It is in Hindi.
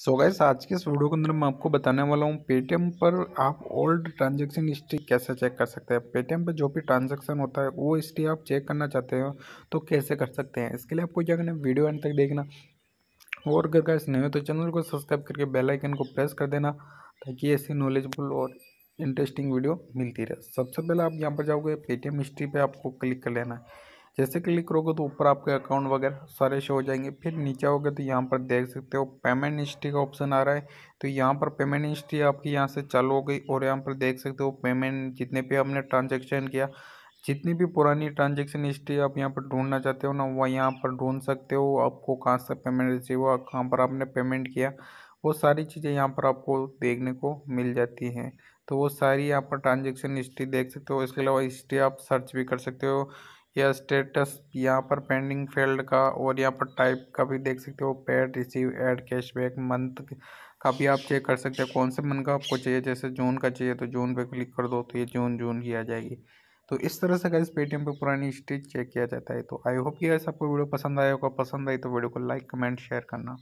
सो so आज के इस वीडियो के अंदर मैं आपको बताने वाला हूँ पेटीएम पर आप ओल्ड ट्रांजेक्शन हिस्ट्री कैसे चेक कर सकते हैं पेटीएम पर जो भी ट्रांजेक्शन होता है वो हिस्ट्री आप चेक करना चाहते हो तो कैसे कर सकते हैं इसके लिए आपको क्या करना वीडियो एंड तक देखना और अगर गैस नहीं हो तो चैनल को सब्सक्राइब करके बेलाइकन को प्रेस कर देना ताकि ऐसी नॉलेजफुल और इंटरेस्टिंग वीडियो मिलती रहे सबसे पहले आप यहाँ पर जाओगे पेटीएम हिस्ट्री पर आपको क्लिक कर लेना है जैसे क्लिक करोगे तो ऊपर आपके अकाउंट वगैरह सारे शो हो जाएंगे फिर नीचे आओगे तो यहाँ पर देख सकते हो पेमेंट हिस्ट्री का ऑप्शन आ रहा है तो यहाँ पर पेमेंट हिस्ट्री आपकी यहाँ से चालू हो गई और यहाँ पर देख सकते हो पेमेंट जितने भी आपने ट्रांजेक्शन किया जितनी भी पुरानी ट्रांजेक्शन हिस्ट्री आप यहाँ पर ढूंढना चाहते हो ना वह यहाँ पर ढूंढ सकते हो आपको कहाँ से पेमेंट रिसीव हुआ कहाँ पर आपने पेमेंट किया वो सारी चीज़ें यहाँ पर आपको देखने को मिल जाती हैं तो वो सारी यहाँ पर ट्रांजेक्शन हिस्ट्री देख सकते हो इसके अलावा हिस्ट्री आप सर्च भी कर सकते हो या स्टेटस यहाँ पर पेंडिंग फील्ड का और यहाँ पर टाइप का भी देख सकते हो paid received cashback month का भी आप चेक कर सकते हो कौन से मंथ का आपको चाहिए जैसे जून का चाहिए तो जून पे क्लिक कर दो तो ये जून जून की आ जाएगी तो इस तरह से अगर इस पेटीएम पर पुरानी हिस्ट्री चेक किया जाता है तो आई होप कि अगर आपको वीडियो पसंद आया होगा पसंद आई तो वीडियो को लाइक कमेंट शेयर करना